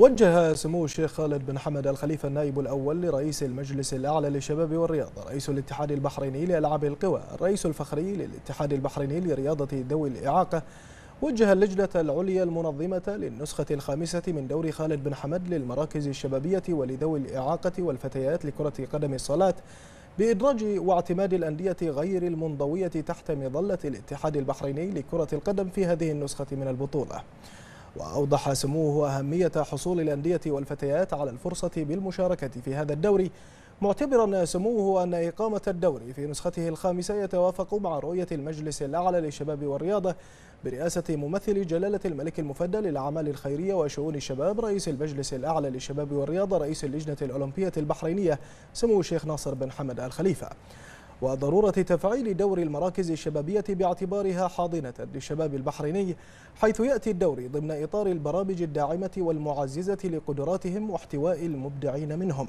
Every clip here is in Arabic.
وجه سمو الشيخ خالد بن حمد الخليفة النائب الأول لرئيس المجلس الأعلى للشباب والرياضة رئيس الاتحاد البحريني لألعاب القوى الرئيس الفخري للاتحاد البحريني لرياضة ذوي الإعاقة وجه اللجنة العليا المنظمة للنسخة الخامسة من دور خالد بن حمد للمراكز الشبابية ولذوي الإعاقة والفتيات لكرة قدم الصلاة بإدراج واعتماد الأندية غير المنضوية تحت مظلة الاتحاد البحريني لكرة القدم في هذه النسخة من البطولة وأوضح سموه أهمية حصول الأندية والفتيات على الفرصة بالمشاركة في هذا الدوري معتبرا سموه أن إقامة الدوري في نسخته الخامسة يتوافق مع رؤية المجلس الأعلى للشباب والرياضة برئاسة ممثل جلالة الملك المفدى للأعمال الخيرية وشؤون الشباب رئيس المجلس الأعلى للشباب والرياضة رئيس اللجنة الأولمبية البحرينية سمو الشيخ ناصر بن حمد آل خليفة وضرورة تفعيل دور المراكز الشبابية باعتبارها حاضنة للشباب البحريني حيث يأتي الدور ضمن إطار البرامج الداعمة والمعززة لقدراتهم واحتواء المبدعين منهم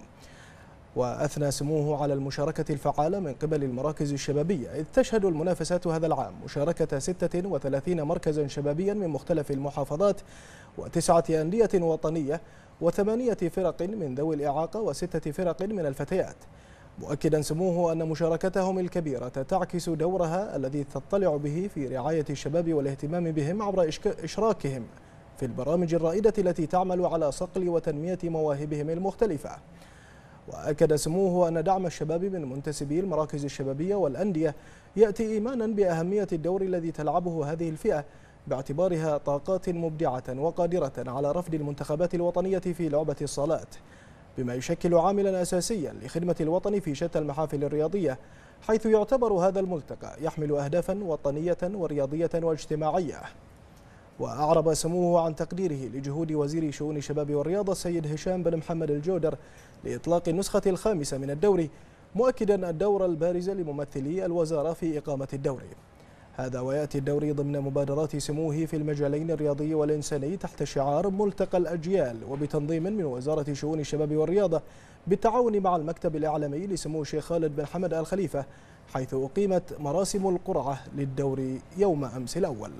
وأثنى سموه على المشاركة الفعالة من قبل المراكز الشبابية إذ تشهد المنافسات هذا العام مشاركة 36 مركزا شبابيا من مختلف المحافظات وتسعة أندية وطنية وثمانية فرق من ذوي الإعاقة وستة فرق من الفتيات مؤكدا سموه أن مشاركتهم الكبيرة تعكس دورها الذي تطلع به في رعاية الشباب والاهتمام بهم عبر إشراكهم في البرامج الرائدة التي تعمل على صقل وتنمية مواهبهم المختلفة وأكد سموه أن دعم الشباب من منتسبي المراكز الشبابية والأندية يأتي إيمانا بأهمية الدور الذي تلعبه هذه الفئة باعتبارها طاقات مبدعة وقادرة على رفض المنتخبات الوطنية في لعبة الصالات بما يشكل عاملا أساسيا لخدمة الوطن في شتى المحافل الرياضية حيث يعتبر هذا الملتقى يحمل أهدافا وطنية ورياضية واجتماعية وأعرب سموه عن تقديره لجهود وزير شؤون الشباب والرياضة السيد هشام بن محمد الجودر لإطلاق النسخة الخامسة من الدوري مؤكدا الدور البارز لممثلي الوزارة في إقامة الدوري هذا ويأتي الدوري ضمن مبادرات سموه في المجالين الرياضي والإنساني تحت شعار ملتقى الأجيال وبتنظيم من وزارة شؤون الشباب والرياضة بالتعاون مع المكتب الإعلامي لسمو الشيخ خالد بن حمد آل خليفة حيث أقيمت مراسم القرعة للدوري يوم أمس الأول